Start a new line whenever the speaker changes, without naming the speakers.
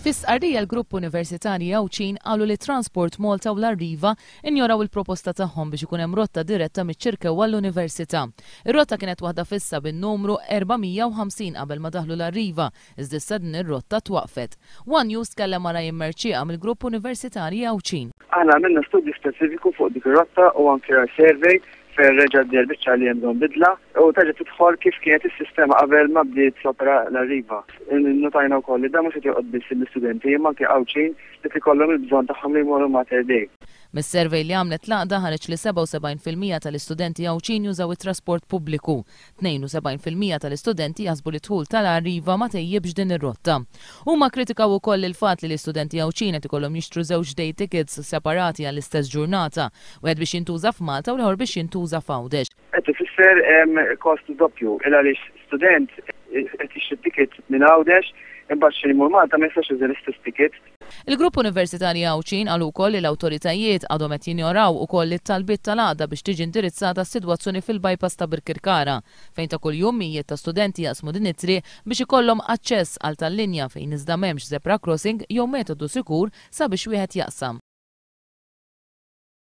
Fis-qarrija l-Grupp Universitani għawċin qalu li Transport Malta u l-Arriva injoraw il-proposta tagħhom biex ikun hemm rotta diretta miċ-ċirkew għall-Università. Ir-rotta kienet waħda fissa bin-numru 450 qabel ma daħlu l-Arriva, iżda din ir-rotta twaqfet. One News kellem mara jimmerċieqa mill-Grupp Universitani għawċin.
Aħna għamilna studju speċifiku fuq dik ir-rotta u anke survey fejn reġa' d biċċa li jendon bidla u terġa' tħol kif kienet is-sistema qabel ma bdiet sopra l-arriva. Notajna wkoll li da mhux qed joqgħod biss l-istudenti imma anke għawċin li t-kollom il-bżonn tagħhom li ma mater dej.
Mis-servej li għamlet laqda ħareġ li 77% tal-istudenti għawċin jużaw it-trasport pubbliku, 72% tal-istudenti jazbu li tħul tal-arriva ma tejjibx din ir-rotta. Huma kritikaw ukoll il-fatt li l-istudenti għawċin qed ikollhom jixtru żewġ day tickets separati għall-istess ġurnata, wieħed biex jintuża f'Malta u l-ħor biex jintuża Musa Fawdex. Qed
ifisser hemm kost doppju il għaliex student eh, qed t ticket minn Għawdex imbagħad xi mur Malta ma jistax iżel istess tiket.
Il-grupp universitarji Awċin għal ukoll l-awtoritajiet għadhom qed jinjoraw ukoll li talbiet tal-għada biex tiġi indirizzata s-sitwazzjoni fil-bypass ta' Birkirkara fejn ta' kuljum mijiet ta' studenti jaqsmu din it biex ikollhom aċċess għal tal-linja fejn iżda m'hemmx zebra crossing jew metodu sikur sabiex wieħed jaqsam.